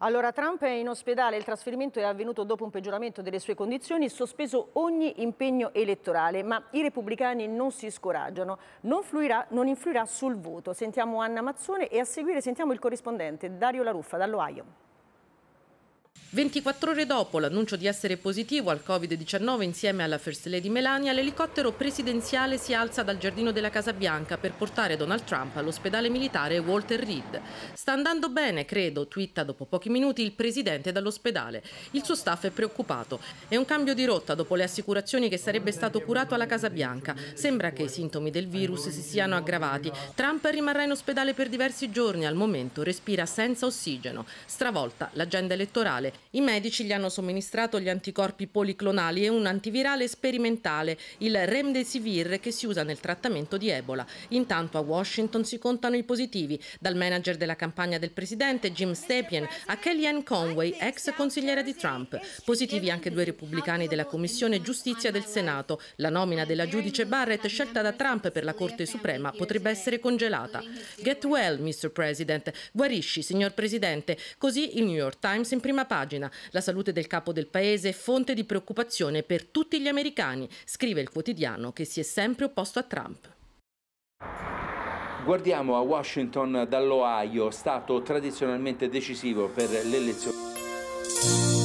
Allora, Trump è in ospedale, il trasferimento è avvenuto dopo un peggioramento delle sue condizioni, sospeso ogni impegno elettorale, ma i repubblicani non si scoraggiano, non, fluirà, non influirà sul voto. Sentiamo Anna Mazzone e a seguire sentiamo il corrispondente Dario Laruffa dall'Ohio. 24 ore dopo l'annuncio di essere positivo al Covid-19 insieme alla First Lady Melania, l'elicottero presidenziale si alza dal giardino della Casa Bianca per portare Donald Trump all'ospedale militare Walter Reed. Sta andando bene, credo, twitta dopo pochi minuti il presidente dall'ospedale. Il suo staff è preoccupato. È un cambio di rotta dopo le assicurazioni che sarebbe stato curato alla Casa Bianca. Sembra che i sintomi del virus si siano aggravati. Trump rimarrà in ospedale per diversi giorni, al momento respira senza ossigeno. Stravolta l'agenda elettorale ospedale. I medici gli hanno somministrato gli anticorpi policlonali e un antivirale sperimentale, il Remdesivir, che si usa nel trattamento di Ebola. Intanto a Washington si contano i positivi, dal manager della campagna del presidente Jim Stepien a Kellyanne Conway, ex consigliera di Trump. Positivi anche due repubblicani della Commissione Giustizia del Senato. La nomina della giudice Barrett scelta da Trump per la Corte Suprema potrebbe essere congelata. Get well, Mr. President. Guarisci, signor Presidente. Così il New York Times in prima pagina. La salute del capo del paese è fonte di preoccupazione per tutti gli americani, scrive il quotidiano che si è sempre opposto a Trump. Guardiamo a Washington dall'Ohio, stato tradizionalmente decisivo per le elezioni.